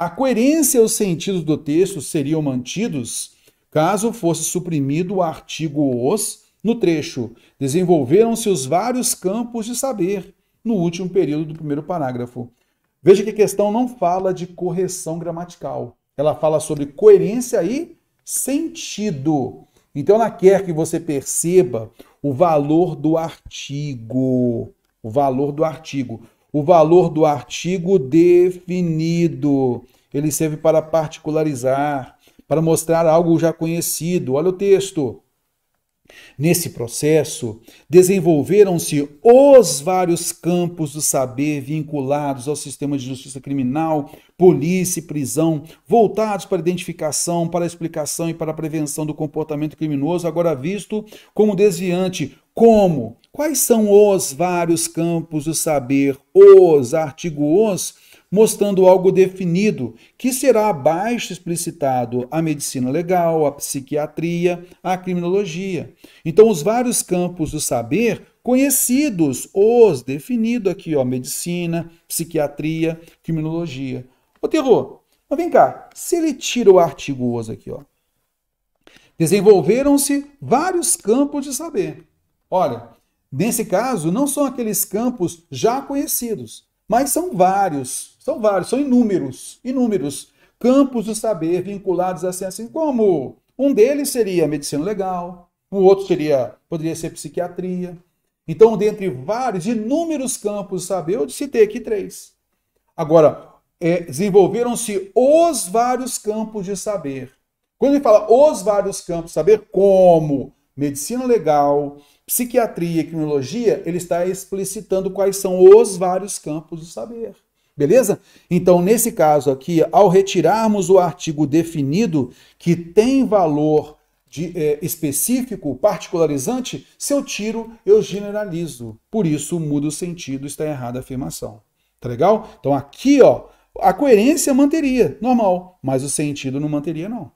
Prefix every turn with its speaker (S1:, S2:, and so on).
S1: A coerência e os sentidos do texto seriam mantidos caso fosse suprimido o artigo os no trecho. Desenvolveram-se os vários campos de saber no último período do primeiro parágrafo. Veja que a questão não fala de correção gramatical. Ela fala sobre coerência e sentido. Então ela quer que você perceba o valor do artigo. O valor do artigo o valor do artigo definido. Ele serve para particularizar, para mostrar algo já conhecido. Olha o texto. Nesse processo, desenvolveram-se os vários campos do saber vinculados ao sistema de justiça criminal, polícia e prisão, voltados para a identificação, para a explicação e para a prevenção do comportamento criminoso, agora visto como desviante, como? Quais são os vários campos do saber? Os, artigo os, mostrando algo definido que será abaixo explicitado a medicina legal, a psiquiatria, a criminologia. Então, os vários campos do saber conhecidos, os definido aqui, ó, medicina, psiquiatria, criminologia. Ô, Terror, mas vem cá, se ele tira o artigo os aqui, ó, desenvolveram-se vários campos de saber. Olha, nesse caso, não são aqueles campos já conhecidos, mas são vários, são vários, são inúmeros, inúmeros campos do saber vinculados a assim, ciência, assim como um deles seria medicina legal, o outro seria poderia ser psiquiatria. Então, dentre vários, inúmeros campos do saber, eu citei aqui três. Agora, é, desenvolveram-se os vários campos de saber. Quando ele fala os vários campos de saber, como medicina legal, psiquiatria e criminologia, ele está explicitando quais são os vários campos do saber. Beleza? Então, nesse caso aqui, ao retirarmos o artigo definido que tem valor de, é, específico, particularizante, se eu tiro, eu generalizo. Por isso, muda o sentido, está errada a afirmação. Tá legal? Então, aqui, ó, a coerência manteria, normal, mas o sentido não manteria, não.